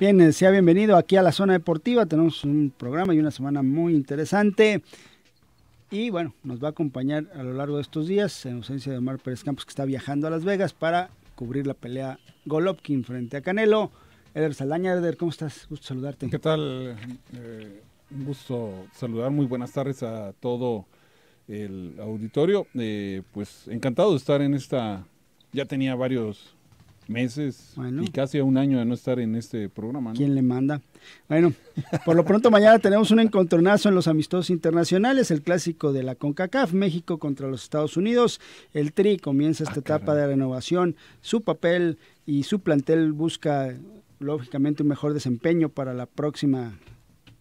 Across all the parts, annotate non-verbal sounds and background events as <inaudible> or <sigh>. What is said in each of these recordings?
Bien, eh, sea bienvenido aquí a la zona deportiva. Tenemos un programa y una semana muy interesante. Y bueno, nos va a acompañar a lo largo de estos días, en ausencia de Omar Pérez Campos, que está viajando a Las Vegas para cubrir la pelea Golovkin frente a Canelo. Eder Saldaña, Eder, ¿cómo estás? Gusto saludarte. ¿Qué tal? Eh, un gusto saludar. Muy buenas tardes a todo el auditorio. Eh, pues encantado de estar en esta. Ya tenía varios meses y casi un año de no estar en este programa. ¿Quién le manda? Bueno, por lo pronto mañana tenemos un encontronazo en los amistosos internacionales, el clásico de la CONCACAF, México contra los Estados Unidos. El TRI comienza esta ah, etapa de renovación, su papel y su plantel busca lógicamente un mejor desempeño para la próxima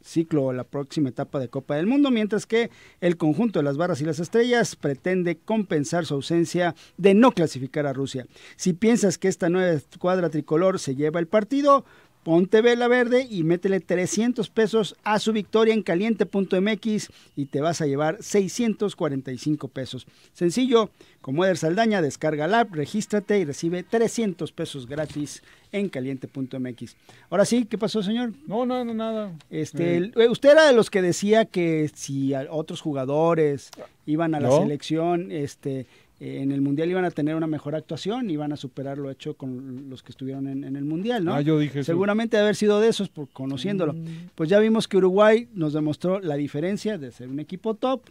ciclo o la próxima etapa de Copa del Mundo, mientras que el conjunto de las barras y las estrellas pretende compensar su ausencia de no clasificar a Rusia. Si piensas que esta nueva escuadra tricolor se lleva el partido, Ponte vela verde y métele 300 pesos a su victoria en caliente.mx y te vas a llevar 645 pesos. Sencillo, como Eder Saldaña, descarga la app, regístrate y recibe 300 pesos gratis en caliente.mx. Ahora sí, ¿qué pasó, señor? No, no, no, nada. Este, eh. usted era de los que decía que si otros jugadores iban a la selección, este, eh, en el Mundial iban a tener una mejor actuación, iban a superar lo hecho con los que estuvieron en, el Mundial, ¿no? Ah, yo dije Seguramente haber sido de esos, por, conociéndolo. Mm. Pues ya vimos que Uruguay nos demostró la diferencia de ser un equipo top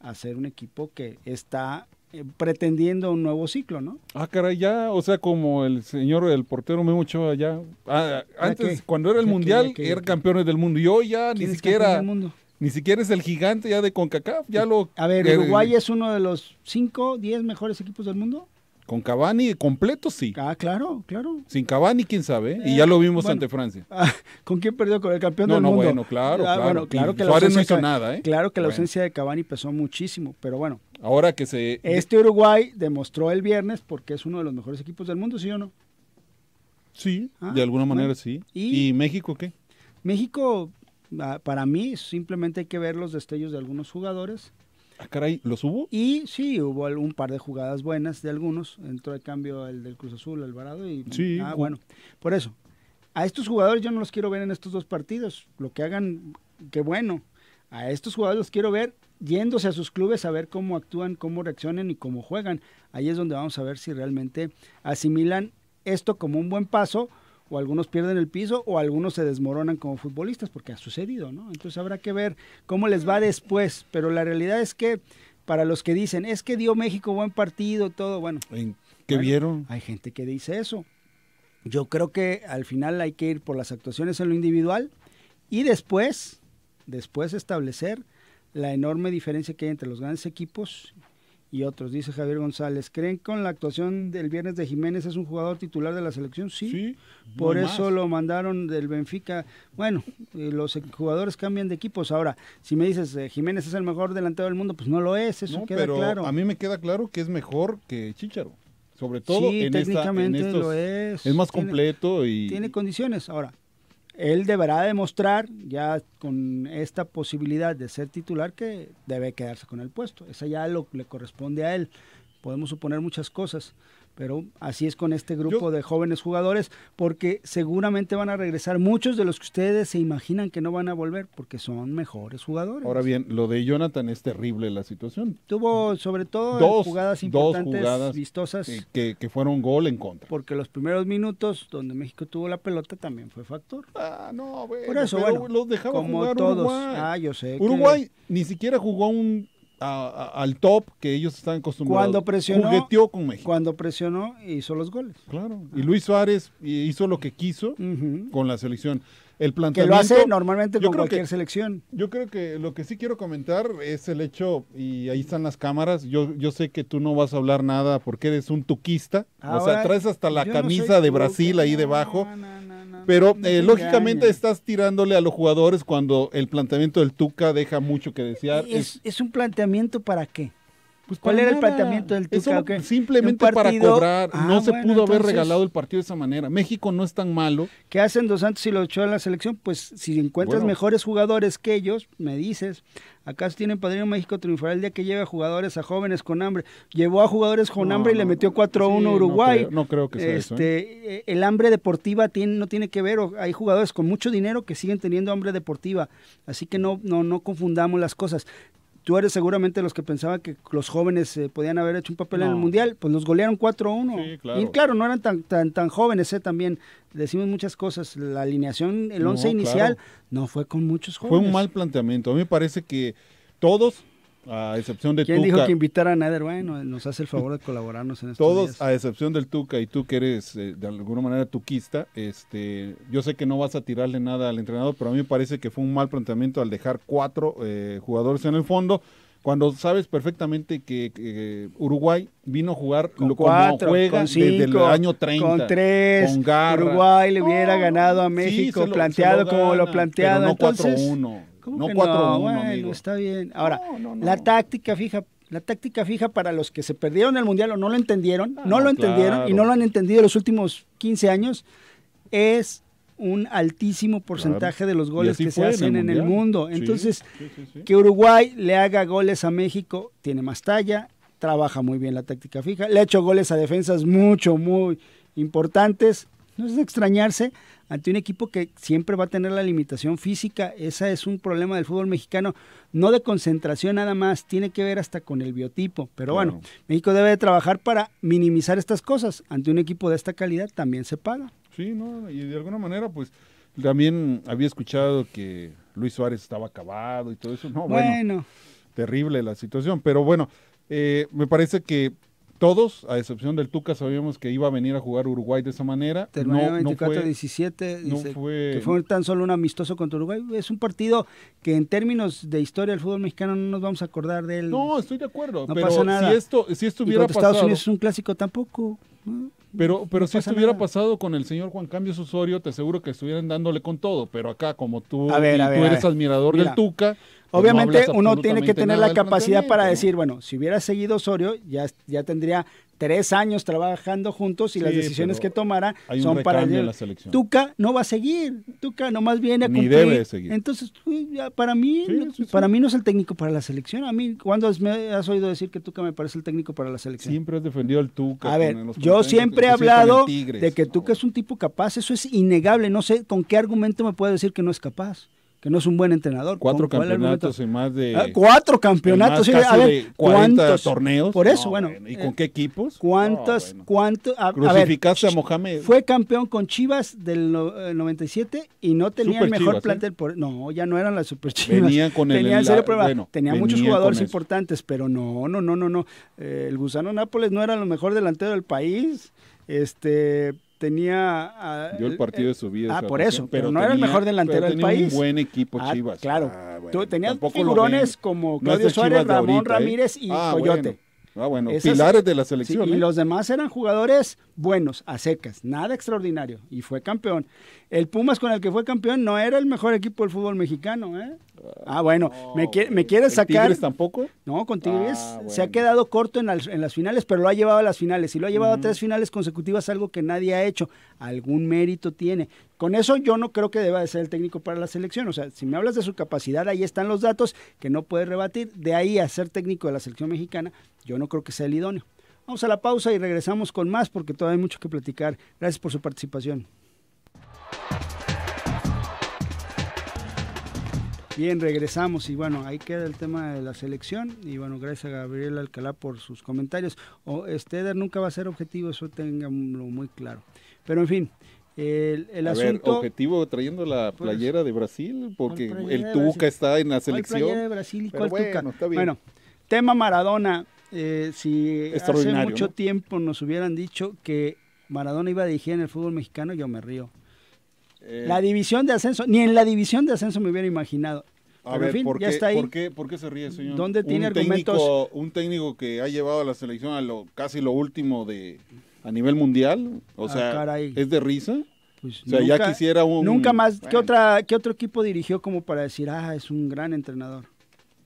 a ser un equipo que está eh, pretendiendo un nuevo ciclo, ¿no? Ah, caray, ya, o sea, como el señor, el portero me mucho ah, ya, antes, cuando era el mundial, eran campeones del mundo, y hoy ya ni siquiera... Ni siquiera es el gigante ya de CONCACAF, ya lo... A ver, Uruguay es uno de los 5, 10 mejores equipos del mundo. Con Cavani completo, sí. Ah, claro, claro. Sin Cavani, quién sabe. ¿eh? y eh, ya lo vimos ante Francia. <laughs> Ah, ¿Con quién perdió? Con el campeón del mundo. No, bueno, claro, ah, claro. que Suárez no hizo nada, ¿eh? Claro que la ausencia de Cavani pesó muchísimo, pero bueno. Ahora que se... Este Uruguay demostró el viernes porque es uno de los mejores equipos del mundo, ¿sí o no? Sí, ah, de alguna manera sí. ¿Y México qué? México Ah, para mí, simplemente hay que ver los destellos de algunos jugadores. Ah, caray, ¿los hubo? Y sí, hubo un par de jugadas buenas de algunos. Entró de cambio el del Cruz Azul, Alvarado. Y, sí. Ah, bueno. Por eso, a estos jugadores yo no los quiero ver en estos dos partidos. Lo que hagan, qué bueno. A estos jugadores los quiero ver yéndose a sus clubes a ver cómo actúan, cómo reaccionan y cómo juegan. Ahí es donde vamos a ver si realmente asimilan esto como un buen paso o algunos pierden el piso o algunos se desmoronan como futbolistas, porque ha sucedido, ¿no? Entonces habrá que ver cómo les va después, pero la realidad es que para los que dicen, es que dio México buen partido, todo, bueno. ¿En ¿Qué vieron? Hay gente que dice eso. Yo creo que al final hay que ir por las actuaciones en lo individual y después, después establecer la enorme diferencia que hay entre los grandes equipos y otros. Dice Javier González, ¿creen con la actuación del viernes de Jiménez es un jugador titular de la selección? Sí, por eso lo mandaron del Benfica. Bueno, eh, los jugadores cambian de equipos. Ahora, si me dices eh, Jiménez es el mejor delantero del mundo, pues no lo es, eso queda claro. A mí me queda claro que es mejor que Chicharo. Sobre todo en técnicamente lo es. Es más completo y... Tiene condiciones. Ahora, él deberá demostrar ya con esta posibilidad de ser titular que debe quedarse con el puesto. Esa ya le corresponde a él podemos suponer muchas cosas, pero así es con este grupo de jóvenes jugadores, porque seguramente van a regresar muchos de los que ustedes se imaginan que no van a volver, porque son mejores jugadores. Ahora bien, lo de Jonathan es terrible la situación. Tuvo sobre todo dos, jugadas importantes, dos jugadas vistosas. Que, fueron gol en contra. Porque los primeros minutos donde México tuvo la pelota también fue factor. Ah, no, bueno, Por eso, los dejaba como jugar todos. Uruguay. Ah, yo Uruguay ni siquiera jugó un al top que ellos están acostumbrados. Cuando Jugueteó con México. Cuando presionó, hizo los goles. Claro. Ah. Y Luis Suárez hizo lo que quiso con la selección. El que lo hace normalmente con cualquier selección. Yo creo que lo que sí quiero comentar es el hecho, y ahí están las cámaras, yo, yo sé que tú no vas a hablar nada porque eres un tuquista, o sea, traes hasta la camisa de Brasil ahí debajo. Pero eh, lógicamente estás tirándole a los jugadores cuando el planteamiento del Tuca deja mucho que desear. es, es un planteamiento para qué? Pues ¿Cuál era el planteamiento del Tuca? simplemente para cobrar. no ah, se pudo haber regalado el partido de esa manera. México no es tan malo. ¿Qué hacen dos Santos y los Ochoa en la selección? Pues si encuentras mejores jugadores que ellos, me dices. ¿Acaso tienen Padrino México triunfará el día que lleve jugadores a jóvenes con hambre? Llevó a jugadores con hambre y le metió 4-1 a Uruguay. No creo, que sea eso. ¿eh? Este, e, el hambre deportiva tiene, no tiene que ver. Hay jugadores con mucho dinero que siguen teniendo hambre deportiva. Así que no, no, no confundamos las cosas Tú eres seguramente los que pensaban que los jóvenes eh, podían haber hecho un papel en el Mundial, pues nos golearon 4-1. Sí, Y claro, no eran tan, tan, tan jóvenes eh, también. Decimos muchas cosas. La alineación, el 11 inicial, no fue con muchos jóvenes. Fue un mal planteamiento. A mí me parece que todos a excepción de ¿Quién dijo que invitar a Nader? Bueno, nos hace el favor de colaborarnos en estos Todos, a excepción del Tuca, y tú que eres eh, de alguna manera tuquista, este, yo sé que no vas a tirarle nada al entrenador, pero a mí me parece que fue un mal planteamiento al dejar cuatro eh, jugadores en el fondo, cuando sabes perfectamente que eh, Uruguay vino a jugar cuatro, desde el año 30. Con tres, con Uruguay le hubiera ganado a México, planteado como lo planteado. no 4-1 no bueno, Está bien. Ahora, la táctica fija, la táctica fija para los que se perdieron el mundial o no lo entendieron, ah, no lo entendieron y no lo han entendido los últimos 15 años, es un altísimo porcentaje de los goles que se hacen en el, mundo. Entonces, que Uruguay le haga goles a México tiene más talla, trabaja muy bien la táctica fija, le ha hecho goles a defensas mucho, muy importantes no es extrañarse ante un equipo que siempre va a tener la limitación física. Ese es un problema del fútbol mexicano, no de concentración nada más, tiene que ver hasta con el biotipo. Pero bueno, México debe de trabajar para minimizar estas cosas. Ante un equipo de esta calidad también se paga. Sí, ¿no? y de alguna manera, pues también había escuchado que Luis Suárez estaba acabado y todo eso. No, bueno. terrible la situación, pero bueno, eh, me parece que todos, a excepción del Tuca, sabíamos que iba a venir a jugar Uruguay de esa manera. Terminó no, 24-17, no fue... que fue tan solo un amistoso contra Uruguay. Es un partido que en términos de historia del fútbol mexicano no nos vamos a acordar de él. No, estoy de acuerdo, no pero nada. si esto si esto hubiera y pasado... Estados Unidos es un clásico tampoco. Pero, pero si esto hubiera pasado con el señor Juan Cambios Osorio, te aseguro que estuvieran dándole con todo. Pero acá, como tú, tú eres admirador del Tuca. Pues, obviamente uno tiene que tener la capacidad para decir, bueno, si hubiera seguido Osorio, ya, ya tendría tres años trabajando juntos y las decisiones que tomará son para él. Tuca no va a seguir, Tuca nomás viene a Ni cumplir. Debe seguir. Entonces, para mí, para mí no es el técnico para la selección. A mí, ¿cuándo me has oído decir que Tuca me parece el técnico para la selección? Siempre has defendido al Tuca. A ver, yo siempre he hablado de que Tuca es un tipo capaz, eso es innegable. No sé con qué argumento me puede decir que no es capaz que no es un buen entrenador. Cuatro campeonatos y más de. Ah, cuatro campeonatos, y a ver, ¿cuántos? torneos. Por eso, bueno. ¿Y eh, con qué equipos? ¿Cuántas? ¿Cuántos? a, Crucificaste a, Mohamed. Fue campeón con Chivas del 97 eh, y no tenía el mejor ¿eh? plantel. no, ya no eran las super Chivas. Venían con el. Tenían serio problema. tenía muchos jugadores importantes, pero no, no, no, no, no. el Gusano Nápoles no era lo mejor delantero del país. Este tenía. Ah, Yo el partido de su vida. Ah, por pues, eso, pero, no era el mejor delantero del tenía país. Un buen equipo ah, Chivas. claro. tenía ah, tenías figurones como Claudio Suárez, Ramón ¿eh? Ramírez y Coyote. Ah, bueno, pilares de la selección. Y ¿eh? los demás eran jugadores buenos, a secas, nada extraordinario, y fue campeón. El Pumas con el que fue campeón no era el mejor equipo del fútbol mexicano, ¿eh? ah, ah, bueno, me, quiere me quieres sacar. ¿Tigres tampoco? No, con Tigres ah, se ha quedado corto en las, finales, pero lo ha llevado a las finales, y lo ha llevado a tres finales consecutivas, algo que nadie ha hecho. Algún mérito tiene. Con eso yo no creo que deba de ser el técnico para la selección. O sea, si me hablas de su capacidad, ahí están los datos que no puede rebatir. De ahí a ser técnico de la selección mexicana, yo no creo que sea el idóneo. Vamos a la pausa y regresamos con más porque todavía hay mucho que platicar. Gracias por su participación. Bien, regresamos y bueno, ahí queda el tema de la selección y bueno, gracias a Gabriel Alcalá por sus comentarios. O este nunca va a ser objetivo, eso tenganlo muy claro. Pero en fin, el, el asunto... objetivo trayendo la pues, playera de Brasil, porque el Tuca está en la selección. de Brasil y cuál bueno, Bueno, tema Maradona, eh, si hace mucho tiempo nos hubieran dicho que Maradona iba a dirigir en el fútbol mexicano, yo me río. Eh. la división de ascenso, ni en la división de ascenso me hubiera imaginado. A ver, ¿por, qué, se ríe, señor? ¿Dónde tiene un argumentos? Técnico, un técnico que ha llevado a la selección a lo casi lo último de a nivel mundial, o ah, sea, es de risa. Pues o sea, nunca, ya quisiera un... Nunca más, ¿qué, otra, ¿qué otro equipo dirigió como para decir, ah, es un gran entrenador?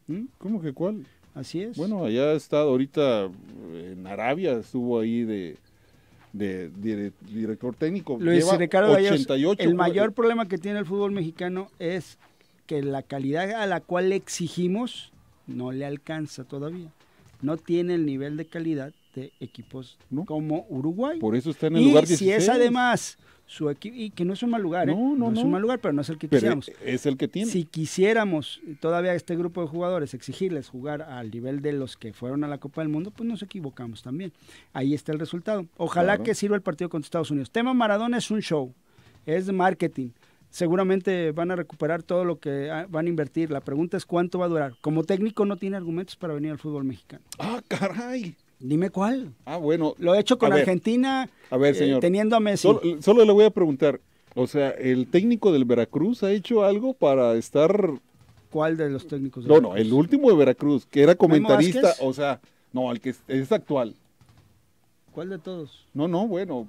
¿Mm? ¿Cómo que cuál? Así es. Bueno, allá ha estado ahorita eh, en Arabia, estuvo ahí de, director técnico. Lo Lleva Ricardo 88, el mayor problema que tiene el fútbol mexicano es que la calidad a la cual le exigimos no le alcanza todavía. No tiene el nivel de calidad equipos como Uruguay. Por eso está en el lugar 16. si es además su equipo, y que no es un mal lugar, ¿eh? no, es un mal lugar, pero no es el que quisiéramos. Es el que tiene. Si quisiéramos todavía a este grupo de jugadores exigirles jugar al nivel de los que fueron a la Copa del Mundo, pues nos equivocamos también. Ahí está el resultado. Ojalá que sirva el partido contra Estados Unidos. Tema Maradona es un show, es marketing seguramente van a recuperar todo lo que ah, van a invertir. La pregunta es cuánto va a durar. Como técnico no tiene argumentos para venir al fútbol mexicano. Ah, caray. Dime cuál. Ah, bueno. Lo he hecho con Argentina. a ver, eh, teniendo a Messi. Solo, le voy a preguntar. O sea, ¿el técnico del Veracruz ha hecho algo para estar. ¿Cuál de los técnicos? De no, Veracruz? no, el último de Veracruz, que era comentarista. O sea, no, el que es, actual. ¿Cuál de todos? No, no, bueno.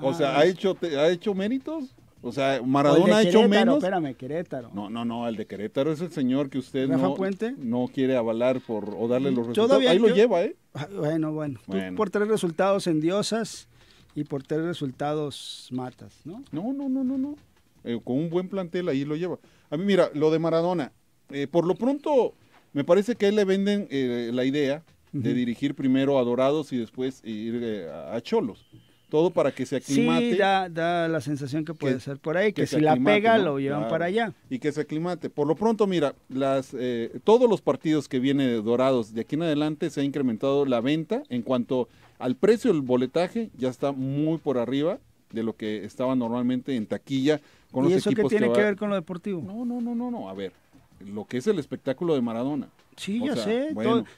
o sea, ah, ¿ha hecho, te, ¿ha hecho méritos? O sea, Maradona ha hecho menos. Querétaro. No, no, no, el de Querétaro es el señor que usted no, no, quiere avalar por o darle los resultados. Ahí lo lleva, ¿eh? Ah, bueno, bueno. Tú por tres resultados en Diosas y por tres resultados matas, ¿no? No, no, no, no, no. Eh, con un buen plantel ahí lo lleva. A mí, mira, lo de Maradona, eh, por lo pronto, me parece que a él le venden eh, la idea de dirigir primero a Dorados y después ir a Cholos todo para que se aclimate. Sí, da, la sensación que puede ser por ahí, que, si la pega lo llevan para allá. Y que se aclimate. Por lo pronto, mira, las eh, todos los partidos que vienen dorados de aquí en adelante se ha incrementado la venta en cuanto al precio del boletaje, ya está muy por arriba de lo que estaba normalmente en taquilla con ¿Y eso qué tiene que, ver con lo deportivo? No, no, no, no, no, a ver, lo que es el espectáculo de Maradona. Sí, ya sé.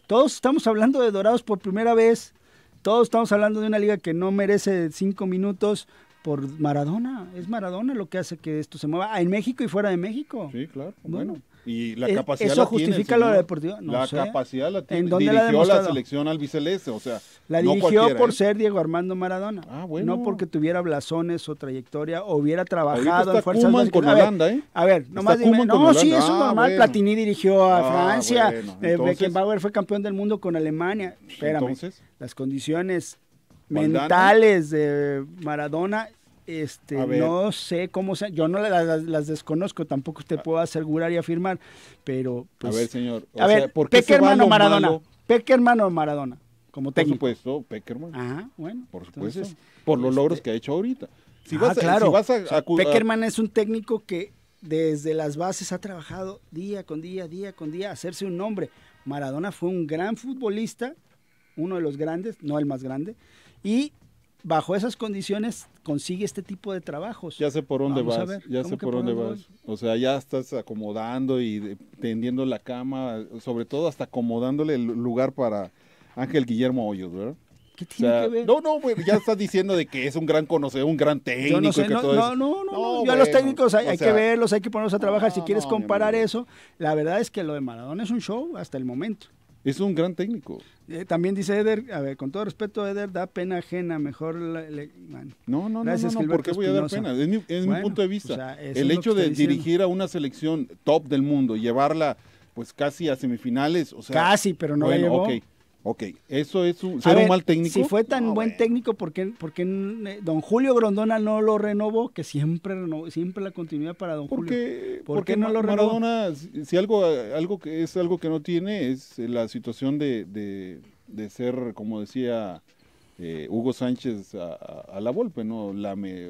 todos estamos hablando de Dorados por primera vez. Todos estamos hablando de una liga que no merece cinco minutos por Maradona. Es Maradona lo que hace que esto se mueva en México y fuera de México. Sí, claro. bueno. Y la capacidad ¿Eso justifica tiene, lo deportivo? No la capacidad la tiene. ¿En dónde dirigió la, la selección albiceleste, o sea. La dirigió por ¿eh? ser Diego Armando Maradona. Ah, no porque tuviera blasones o trayectoria o hubiera trabajado en fuerzas con Holanda, ¿eh? A ver, nomás no, sí, eso es ah, normal. Platini dirigió a ah, Francia. Bueno. Eh, Beckenbauer fue campeón del mundo con Alemania. Espérame. las condiciones mentales de Maradona este, no sé cómo se, yo no las, desconozco, tampoco te puedo asegurar y afirmar, pero pues, a ver, señor, a ver, Peckerman o Maradona, Peckerman o Maradona, como técnico. Por supuesto, Peckerman. Ajá, ah, bueno. Por supuesto, por los logros este, que ha hecho ahorita. Si ah, vas, a, Peckerman es un técnico que desde las bases ha trabajado día con día, día con día, hacerse un nombre. Maradona fue un gran futbolista, uno de los grandes, no el más grande, y bajo esas condiciones consigue este tipo de trabajos. Ya sé por dónde vas, ya sé por dónde, vas. O sea, ya estás acomodando y tendiendo la cama, sobre todo hasta acomodándole el lugar para Ángel Guillermo Hoyos, ¿verdad? ¿Qué tiene que ver? No, no, ya estás diciendo de que es un gran conocedor, un gran técnico. no, no, no, no, los técnicos hay, que verlos, hay que ponerlos a trabajar. si quieres comparar eso, la verdad es que lo de Maradona es un show hasta el momento. Es un gran técnico. Eh, también dice Eder, a ver, con todo respeto, Eder, da pena ajena, mejor... Le, le, No, no, no, no, ¿por qué voy a dar pena? Es mi, es mi punto de vista. el hecho de dirigir a una selección top del mundo, llevarla pues casi a semifinales, o sea... Casi, pero no bueno, la llevó. Ok, eso es un, ser un mal técnico. Si fue tan buen técnico, ¿por qué, don Julio Grondona no lo renovó? Que siempre renovó, siempre la continuidad para don Julio. ¿Por qué no lo renovó? Maradona, si algo, algo que es algo que no tiene es la situación de, de, ser, como decía eh, Hugo Sánchez a, la Volpe, ¿no?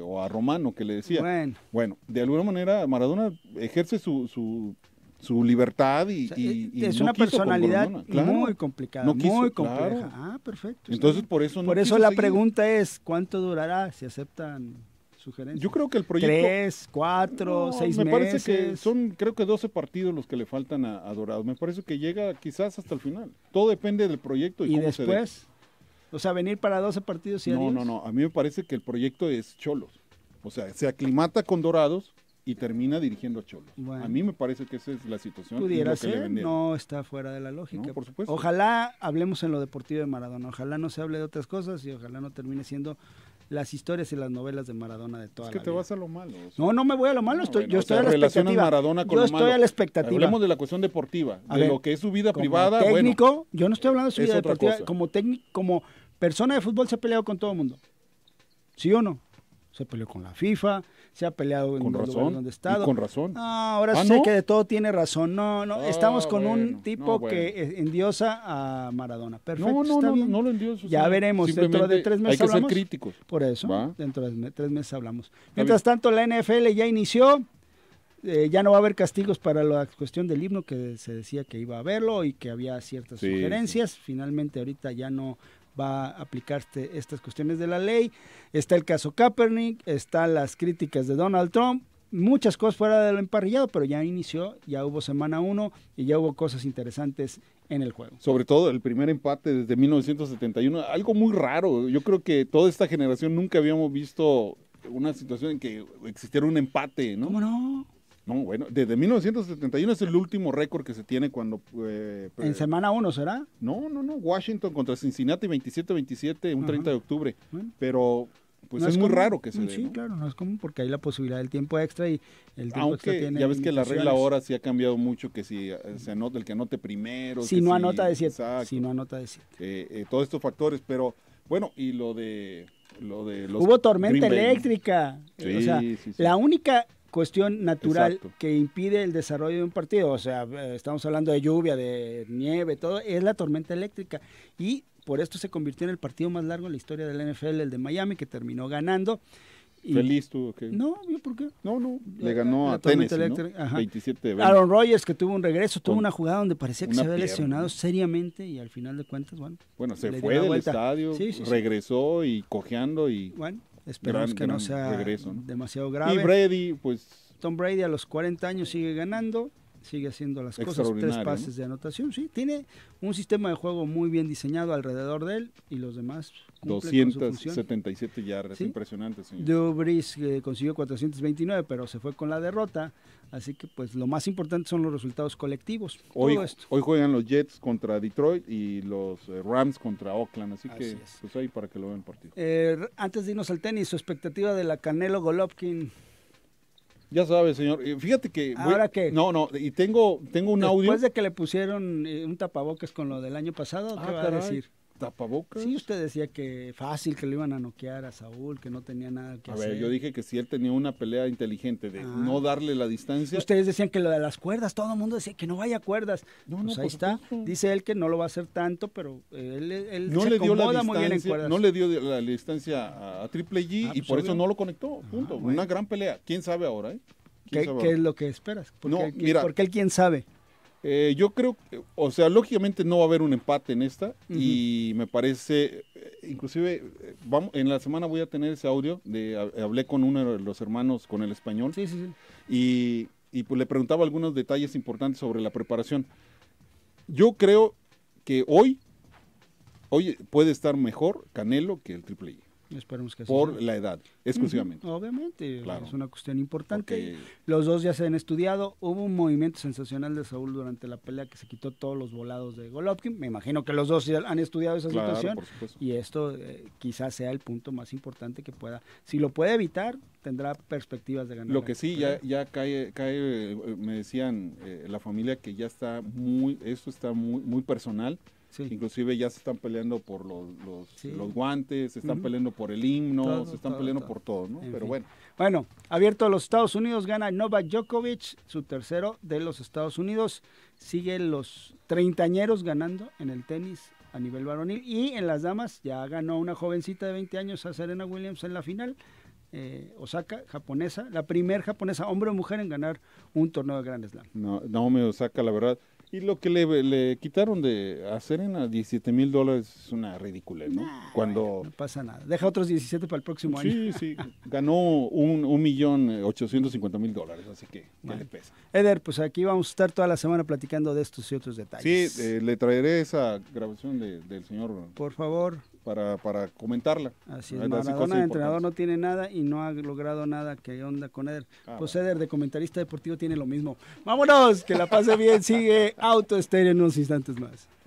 o a Romano que le decía. Bueno. bueno. de alguna manera Maradona ejerce su su libertad y, eh, es una personalidad muy complicada, muy compleja. Ah, perfecto. Entonces por eso no por eso la pregunta es cuánto durará si aceptan sugerencias. Yo creo que el proyecto tres, cuatro, seis me meses. Me parece que son creo que 12 partidos los que le faltan a, Dorados. Me parece que llega quizás hasta el final. Todo depende del proyecto y, ¿Y después. o sea, venir para 12 partidos y No, no, no. A mí me parece que el proyecto es cholos. O sea, se aclimata con Dorados y termina dirigiendo a Cholo a mí me parece que esa es la situación. Pudiera ser, no está fuera de la lógica. Ojalá hablemos en lo deportivo de Maradona, ojalá no se hable de otras cosas y ojalá no termine siendo las historias y las novelas de Maradona de toda Es que te vas a lo malo. No, no me voy a lo malo, yo estoy a la expectativa. yo estoy a la expectativa. Hablemos de la cuestión deportiva, de lo que es su vida privada. Técnico, yo no estoy hablando de su vida deportiva, como técnico, como persona de fútbol se ha peleado con todo el mundo. ¿Sí o no? Se peleó con la FIFA, se ha peleado en con razón, donde estado con razón. Ah, ahora ah, sé que de todo tiene razón. No, no, ah, estamos con un tipo que endiosa a Maradona. Perfecto. No, no, no, no lo endioso. Ya veremos. Dentro de tres meses hay que hablamos. Ser críticos. Por eso, dentro de tres meses hablamos. Mientras tanto, la NFL ya inició. Eh, ya no va a haber castigos para la cuestión del himno, que se decía que iba a haberlo y que había ciertas sugerencias. Finalmente ahorita ya no va a aplicarse estas cuestiones de la ley. Está el caso Kaepernick, están las críticas de Donald Trump, muchas cosas fuera del emparrillado, pero ya inició, ya hubo semana uno y ya hubo cosas interesantes en el juego. Sobre todo el primer empate desde 1971, algo muy raro. Yo creo que toda esta generación nunca habíamos visto una situación en que existiera un empate, ¿no? ¿Cómo no no no, bueno, desde 1971 es el último récord que se tiene cuando... Eh, pues, ¿En semana 1 será? No, no, no, Washington contra Cincinnati 27-27, un 30 de octubre. Pero pues es, muy raro que se mm, sí, Sí, claro, no es común porque hay la posibilidad del tiempo extra y el tiempo Aunque, tiene. Ya ves que la regla ahora sí ha cambiado mucho, que si eh, se anota el que anote primero. Si no anota de 7, si no anota de 7. Eh, todos estos factores, pero bueno, y lo de lo de Hubo tormenta eléctrica. o sea, la única cuestión natural que impide el desarrollo de un partido, o sea, eh, estamos hablando de lluvia, de nieve, todo, es la tormenta eléctrica. Y por esto se convirtió en el partido más largo en la historia del NFL, el de Miami, que terminó ganando. ¿Feliz tú No, por qué? No, no, le ganó a Tennessee, ¿no? 27 Aaron Rodgers, que tuvo un regreso, tuvo una jugada donde parecía que se había lesionado seriamente y al final de cuentas, bueno. Bueno, se fue del estadio, regresó y cojeando y... Esperamos que no sea demasiado grave. Y Brady, pues... Tom Brady a los 40 años sigue ganando sigue haciendo las cosas, tres pases de anotación, sí, tiene un sistema de juego muy bien diseñado alrededor de él y los demás. 277 yardas, impresionante, señor. Dubris eh, consiguió 429, pero se fue con la derrota, así que pues lo más importante son los resultados colectivos. Hoy, hoy juegan los Jets contra Detroit y los eh, Rams contra Oakland, así, que pues ahí para que lo vean partido. Eh, antes de irnos al tenis, su expectativa de la Canelo Golovkin ya sabes, señor. Fíjate que. No, no, y tengo, tengo un audio. Después de que le pusieron eh, un tapabocas con lo del año pasado, ¿qué ah, va a decir? tapabocas. Sí, usted decía que fácil, que lo iban a noquear a Saúl, que no tenía nada que hacer. A ver, yo dije que si él tenía una pelea inteligente de ah. no darle la distancia. Ustedes decían que lo de las cuerdas, todo el mundo decía que no vaya cuerdas. No, pues ahí está. Dice él que no lo va a hacer tanto, pero él, no le dio la muy No le dio la distancia a, Triple G ah, y pues por eso no lo conectó. Ah, punto. Una gran pelea. ¿Quién sabe ahora, eh? ¿Qué, es lo que esperas? Porque, no, porque él quién sabe. Eh, yo creo, o sea, lógicamente no va a haber un empate en esta y me parece, eh, inclusive, eh, vamos, en la semana voy a tener ese audio de hablé con uno de los hermanos con el español y pues le preguntaba algunos detalles importantes sobre la preparación. Yo creo que hoy, hoy puede estar mejor Canelo que el Triple I. Por la edad, exclusivamente. obviamente, es una cuestión importante. Los dos ya se han estudiado. Hubo un movimiento sensacional de Saúl durante la pelea que se quitó todos los volados de Golovkin. Me imagino que los dos ya han estudiado esa situación. Y esto eh, quizás sea el punto más importante que pueda. Si lo puede evitar, tendrá perspectivas de ganar. Lo que sí, ya, ya cae, cae eh, me decían eh, la familia que ya está muy, esto está muy, muy personal Inclusive ya se están peleando por los, los, guantes, se están peleando por el himno, se están peleando por todo, ¿no? Pero bueno. Bueno, abierto a los Estados Unidos, gana Novak Djokovic, su tercero de los Estados Unidos. sigue los treintañeros ganando en el tenis a nivel varonil. Y en las damas ya ganó una jovencita de 20 años a Serena Williams en la final. Eh, Osaka, japonesa, la primer japonesa, hombre o mujer, en ganar un torneo de Grand Slam. No, me Osaka, la verdad, y lo que le, le quitaron de a Serena, 17 mil dólares, es una ridícula, ¿no? Cuando... No pasa nada. Deja otros 17 para el próximo año. Sí, sí. Ganó un, millón 850 eh, mil dólares, así que le pesa? Eder, pues aquí vamos a estar toda la semana platicando de estos y otros detalles. Sí, eh, le traeré esa grabación del señor. Por favor para, para comentarla. Así es, el entrenador, no tiene nada y no ha logrado nada que onda con Eder. Ah, pues Eder, de comentarista deportivo, tiene lo mismo. ¡Vámonos! Que la pase bien, sigue Auto en unos instantes más.